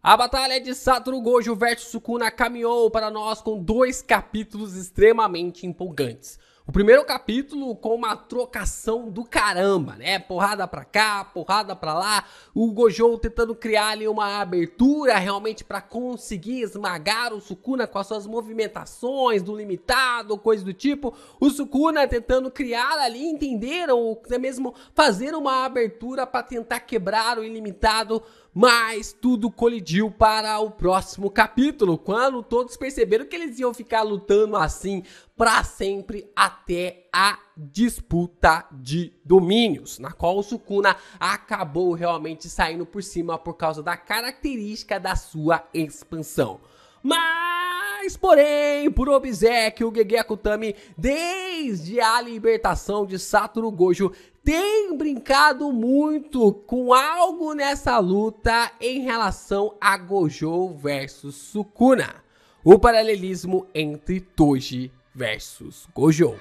A batalha é de Satoru Gojo vs Sukuna caminhou para nós com dois capítulos extremamente empolgantes. O primeiro capítulo com uma trocação do caramba, né? Porrada pra cá, porrada pra lá. O Gojo tentando criar ali uma abertura realmente para conseguir esmagar o Sukuna com as suas movimentações do limitado, coisa do tipo. O Sukuna tentando criar ali, entender ou até mesmo fazer uma abertura para tentar quebrar o ilimitado mas tudo colidiu para o próximo capítulo, quando todos perceberam que eles iam ficar lutando assim para sempre até a disputa de domínios, na qual o Sukuna acabou realmente saindo por cima por causa da característica da sua expansão. Mas, porém, por obséquio, o Gege Akutami, desde a libertação de Satoru Gojo, tem brincado muito com algo nessa luta em relação a Gojo versus Sukuna. O paralelismo entre Toji versus Gojo.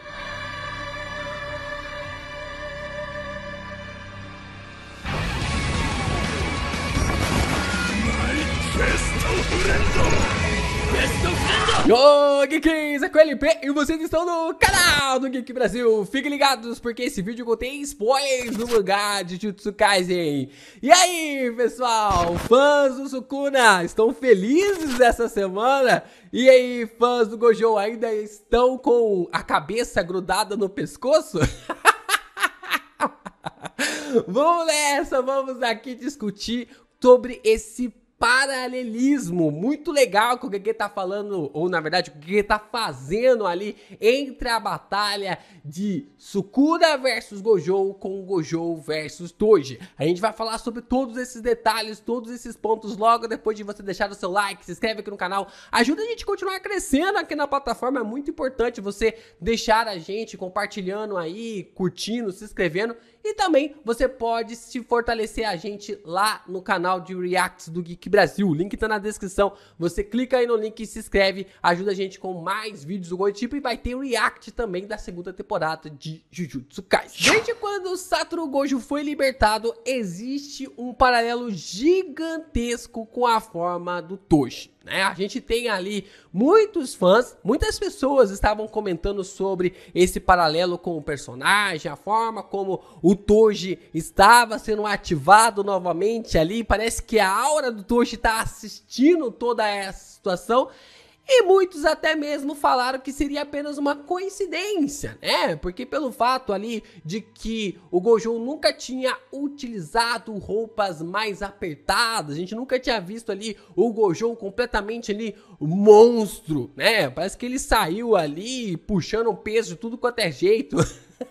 Yo, Geekins, é com LP e vocês estão no canal do Geek Brasil. Fiquem ligados, porque esse vídeo contém spoilers do mangá de Jutsu Kaisen. E aí, pessoal, fãs do Sukuna, estão felizes essa semana? E aí, fãs do Gojo, ainda estão com a cabeça grudada no pescoço? vamos nessa, vamos aqui discutir sobre esse paralelismo muito legal que o que tá falando, ou na verdade o Gegê tá fazendo ali entre a batalha de Sukura versus Gojo com Gojo versus Toji. A gente vai falar sobre todos esses detalhes, todos esses pontos logo depois de você deixar o seu like, se inscreve aqui no canal, ajuda a gente a continuar crescendo aqui na plataforma, é muito importante você deixar a gente compartilhando aí, curtindo, se inscrevendo e também você pode se fortalecer a gente lá no canal de Reacts do Geek Brasil. O link está na descrição. Você clica aí no link e se inscreve. Ajuda a gente com mais vídeos do Goitipo. E vai ter o React também da segunda temporada de Jujutsu Kaisen. Desde quando Satoru Gojo foi libertado, existe um paralelo gigantesco com a forma do Toshi. Né? A gente tem ali muitos fãs, muitas pessoas estavam comentando sobre esse paralelo com o personagem, a forma como o Toji estava sendo ativado novamente ali. Parece que a aura do Toji está assistindo toda essa situação. E muitos até mesmo falaram que seria apenas uma coincidência, né? Porque pelo fato ali de que o Gojo nunca tinha utilizado roupas mais apertadas, a gente nunca tinha visto ali o Gojo completamente ali monstro, né? Parece que ele saiu ali puxando o peso de tudo quanto é jeito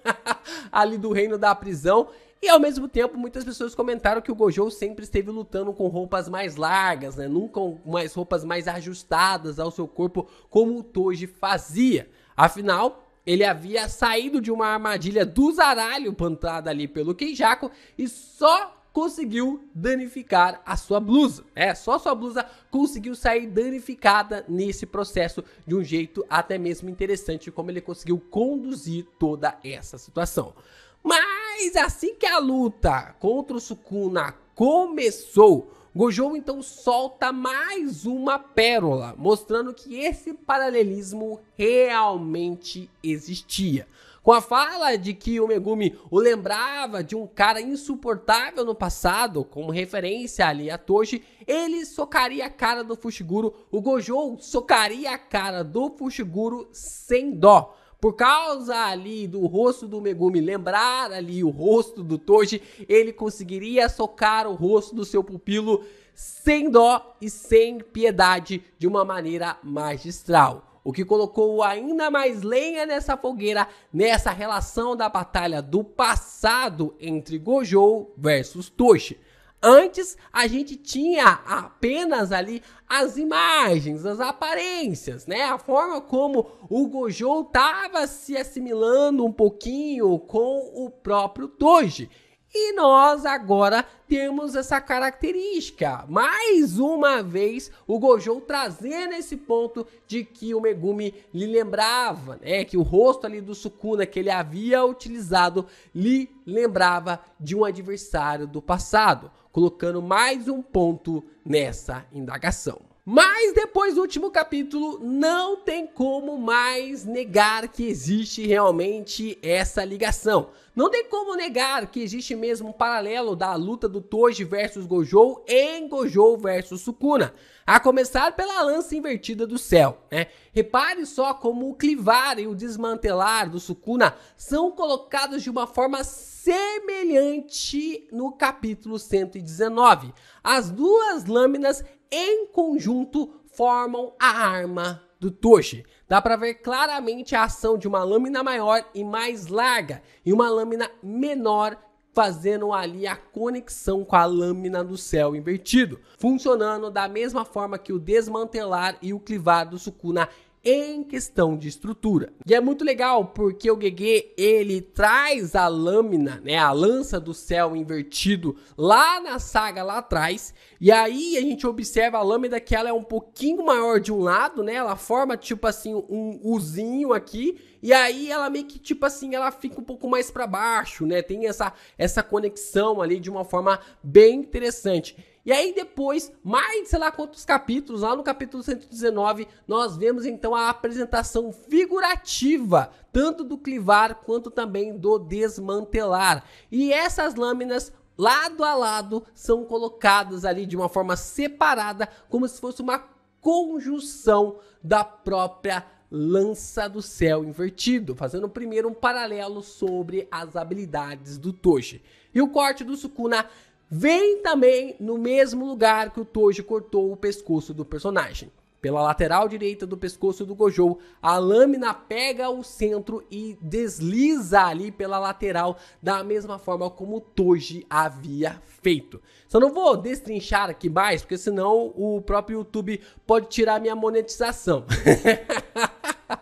ali do reino da prisão e ao mesmo tempo, muitas pessoas comentaram que o Gojo sempre esteve lutando com roupas mais largas, né? Nunca mais roupas mais ajustadas ao seu corpo, como o Toji fazia. Afinal, ele havia saído de uma armadilha do zaralho plantada ali pelo Kenjaku e só conseguiu danificar a sua blusa. É, só sua blusa conseguiu sair danificada nesse processo de um jeito até mesmo interessante como ele conseguiu conduzir toda essa situação. Mas mas assim que a luta contra o Sukuna começou, Gojo então solta mais uma pérola, mostrando que esse paralelismo realmente existia. Com a fala de que o Megumi o lembrava de um cara insuportável no passado, como referência ali a Toshi, ele socaria a cara do Fushiguro, o Gojo socaria a cara do Fushiguro sem dó. Por causa ali do rosto do Megumi lembrar ali o rosto do Toji, ele conseguiria socar o rosto do seu pupilo sem dó e sem piedade de uma maneira magistral. O que colocou ainda mais lenha nessa fogueira, nessa relação da batalha do passado entre Gojo versus Toshi. Antes a gente tinha apenas ali as imagens, as aparências, né? A forma como o Gojo estava se assimilando um pouquinho com o próprio Toji. E nós agora temos essa característica. Mais uma vez, o Gojo trazendo esse ponto de que o Megumi lhe lembrava, né? Que o rosto ali do Sukuna que ele havia utilizado lhe lembrava de um adversário do passado, colocando mais um ponto nessa indagação. Mas depois do último capítulo, não tem como mais negar que existe realmente essa ligação. Não tem como negar que existe mesmo um paralelo da luta do Toji versus Gojo em Gojo versus Sukuna, a começar pela lança invertida do céu, né? Repare só como o clivar e o desmantelar do Sukuna são colocados de uma forma semelhante no capítulo 119. As duas lâminas em conjunto formam a arma do Toshi. Dá para ver claramente a ação de uma lâmina maior e mais larga e uma lâmina menor fazendo ali a conexão com a lâmina do céu invertido, funcionando da mesma forma que o desmantelar e o clivar do Sukuna em questão de estrutura. E é muito legal porque o GG ele traz a lâmina, né, a lança do céu invertido lá na saga lá atrás, e aí a gente observa a lâmina que ela é um pouquinho maior de um lado, né? Ela forma tipo assim um uzinho aqui, e aí ela meio que tipo assim, ela fica um pouco mais para baixo, né? Tem essa essa conexão ali de uma forma bem interessante. E aí depois, mais sei lá quantos capítulos, lá no capítulo 119, nós vemos então a apresentação figurativa, tanto do clivar quanto também do desmantelar. E essas lâminas lado a lado são colocadas ali de uma forma separada, como se fosse uma conjunção da própria lança do céu invertido, fazendo primeiro um paralelo sobre as habilidades do Toshi. E o corte do Sukuna vem também no mesmo lugar que o Toji cortou o pescoço do personagem. Pela lateral direita do pescoço do Gojo, a lâmina pega o centro e desliza ali pela lateral da mesma forma como o Toji havia feito. Só não vou destrinchar aqui mais, porque senão o próprio YouTube pode tirar minha monetização.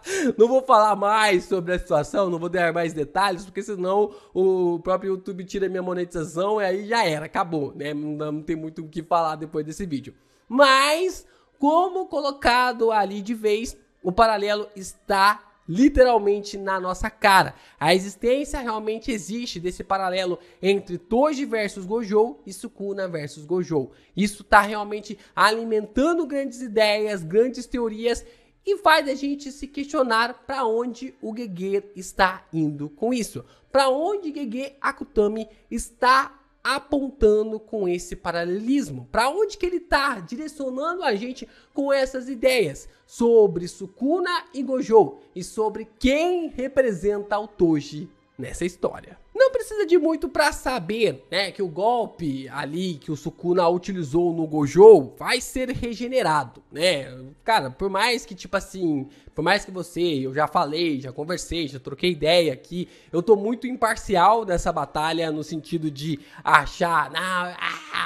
não vou falar mais sobre a situação, não vou dar mais detalhes, porque senão o próprio YouTube tira minha monetização e aí já era, acabou, né? Não, não tem muito o que falar depois desse vídeo. Mas, como colocado ali de vez, o paralelo está literalmente na nossa cara. A existência realmente existe desse paralelo entre Toji versus Gojo e Sukuna versus Gojo. Isso está realmente alimentando grandes ideias, grandes teorias e faz a gente se questionar para onde o Gege está indo com isso, para onde Gege Akutami está apontando com esse paralelismo, para onde que ele está direcionando a gente com essas ideias sobre Sukuna e Gojo e sobre quem representa o Toji nessa história. Não precisa de muito para saber, né, que o golpe ali que o Sukuna utilizou no Gojo vai ser regenerado, né? Cara, por mais que tipo assim, por mais que você, eu já falei, já conversei, já troquei ideia aqui, eu tô muito imparcial nessa batalha no sentido de achar, ah,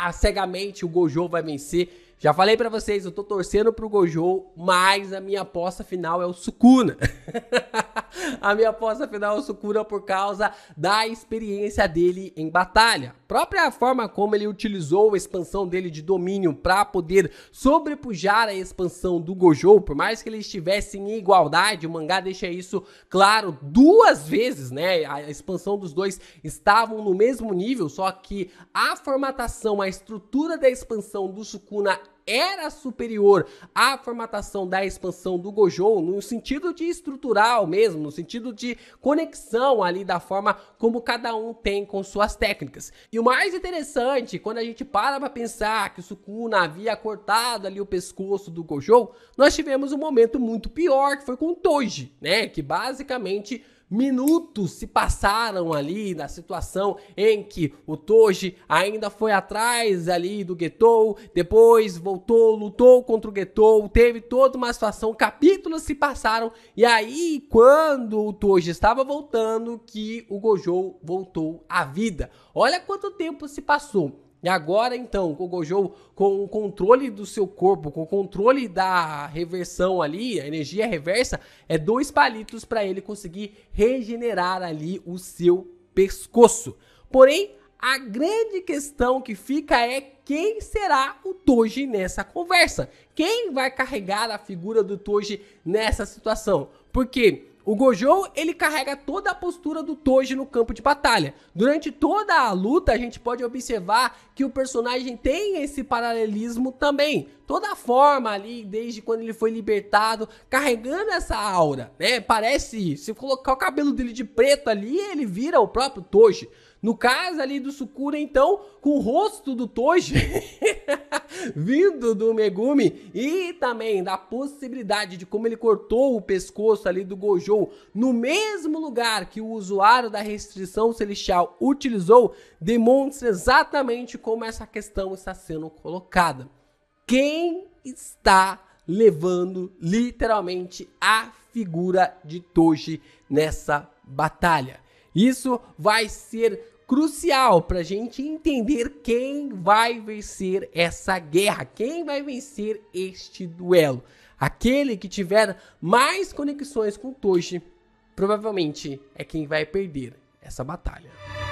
ah cegamente o Gojo vai vencer. Já falei para vocês, eu tô torcendo pro Gojo, mas a minha aposta final é o Sukuna. a minha aposta final Sukuna por causa da experiência dele em batalha. Própria forma como ele utilizou a expansão dele de domínio para poder sobrepujar a expansão do Gojo, por mais que eles estivessem em igualdade, o mangá deixa isso claro duas vezes, né? A expansão dos dois estavam no mesmo nível, só que a formatação, a estrutura da expansão do Sukuna era superior à formatação da expansão do Gojo, no sentido de estrutural mesmo, no sentido de conexão ali da forma como cada um tem com suas técnicas. E o mais interessante, quando a gente para para pensar que o Sukuna havia cortado ali o pescoço do Gojo, nós tivemos um momento muito pior, que foi com o Toji, né? Que basicamente Minutos se passaram ali na situação em que o Toji ainda foi atrás ali do Getou, depois voltou, lutou contra o Getou, teve toda uma situação, capítulos se passaram e aí quando o Toji estava voltando que o Gojo voltou à vida. Olha quanto tempo se passou. E agora então, com o Gojo com o controle do seu corpo, com o controle da reversão ali, a energia reversa, é dois palitos para ele conseguir regenerar ali o seu pescoço. Porém, a grande questão que fica é quem será o Toji nessa conversa? Quem vai carregar a figura do Toji nessa situação? Porque o Gojo, ele carrega toda a postura do Toji no campo de batalha. Durante toda a luta, a gente pode observar que o personagem tem esse paralelismo também. Toda a forma ali, desde quando ele foi libertado, carregando essa aura, né? Parece, se colocar o cabelo dele de preto ali, ele vira o próprio Toji. No caso ali do Sukura, então, com o rosto do Toji vindo do Megumi e também da possibilidade de como ele cortou o pescoço ali do Gojo no mesmo lugar que o usuário da restrição celestial utilizou, demonstra exatamente como essa questão está sendo colocada. Quem está levando literalmente a figura de Toji nessa batalha? Isso vai ser crucial para a gente entender quem vai vencer essa guerra, quem vai vencer este duelo. Aquele que tiver mais conexões com Toshi provavelmente é quem vai perder essa batalha.